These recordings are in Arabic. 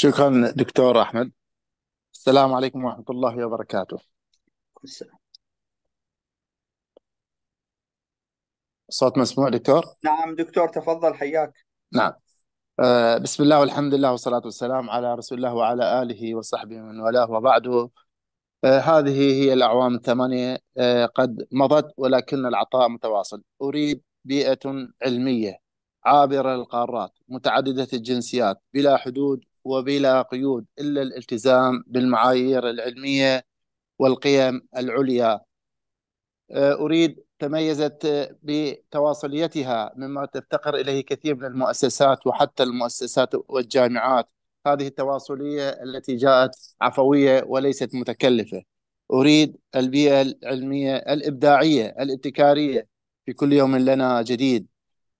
شكرا دكتور أحمد السلام عليكم ورحمة الله وبركاته السلام صوت مسموع دكتور؟ نعم دكتور تفضل حياك نعم آه بسم الله والحمد لله والصلاة والسلام على رسول الله وعلى آله وصحبه من والاه وبعده آه هذه هي الأعوام الثمانية آه قد مضت ولكن العطاء متواصل أريد بيئة علمية عابرة للقارات متعددة الجنسيات بلا حدود وبلا قيود إلا الالتزام بالمعايير العلمية والقيم العليا أه، أريد تميزت بتواصليتها مما تفتقر إليه كثير من المؤسسات وحتى المؤسسات والجامعات هذه التواصلية التي جاءت عفوية وليست متكلفة أريد البيئة العلمية الإبداعية الابتكارية في كل يوم لنا جديد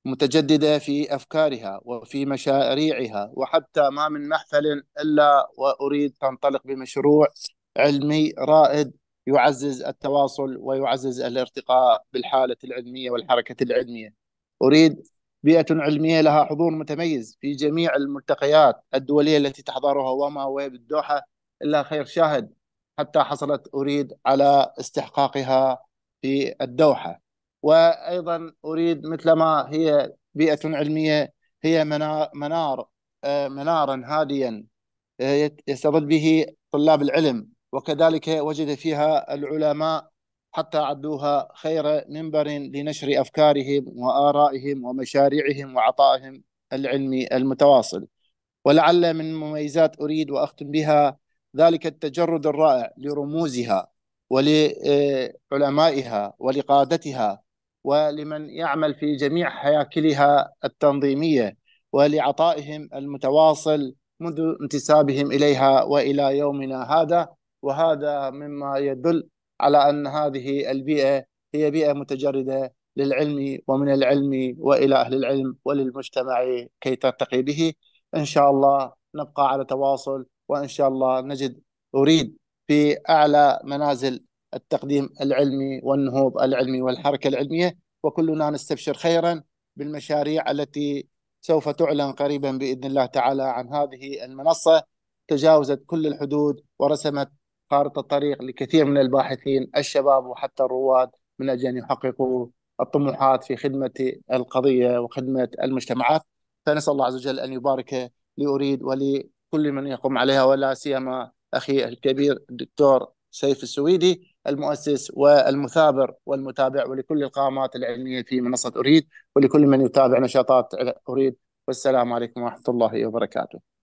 متجددة في أفكارها وفي مشاريعها وحتى ما من محفل إلا وأريد تنطلق بمشروع علمي رائد يعزز التواصل ويعزز الارتقاء بالحالة العلمية والحركة العلمية أريد بيئة علمية لها حضور متميز في جميع الملتقيات الدولية التي تحضرها وما ويب بالدوحة إلا خير شاهد حتى حصلت أريد على استحقاقها في الدوحة وايضا اريد مثلما هي بيئه علميه هي منار منار آه، منارا هاديا آه، يستظل به طلاب العلم وكذلك وجد فيها العلماء حتى عدوها خير منبر لنشر افكارهم وارائهم ومشاريعهم وعطائهم العلمي المتواصل ولعل من مميزات اريد واختم بها ذلك التجرد الرائع لرموزها ولعلمائها ولقادتها ولمن يعمل في جميع هياكلها التنظيميه ولعطائهم المتواصل منذ انتسابهم اليها والى يومنا هذا وهذا مما يدل على ان هذه البيئه هي بيئه متجرده للعلم ومن العلم والى اهل العلم وللمجتمع كي ترتقي به ان شاء الله نبقى على تواصل وان شاء الله نجد اريد في اعلى منازل التقديم العلمي والنهوض العلمي والحركة العلمية وكلنا نستبشر خيرا بالمشاريع التي سوف تعلن قريبا بإذن الله تعالى عن هذه المنصة تجاوزت كل الحدود ورسمت خارطة طريق لكثير من الباحثين الشباب وحتى الرواد من أجل أن يحققوا الطموحات في خدمة القضية وخدمة المجتمعات فنسأل الله عز وجل أن يبارك لأريد ولكل من يقوم عليها ولا سيما أخي الكبير الدكتور سيف السويدي المؤسس والمثابر والمتابع ولكل القامات العلمية في منصة أريد ولكل من يتابع نشاطات أريد والسلام عليكم ورحمة الله وبركاته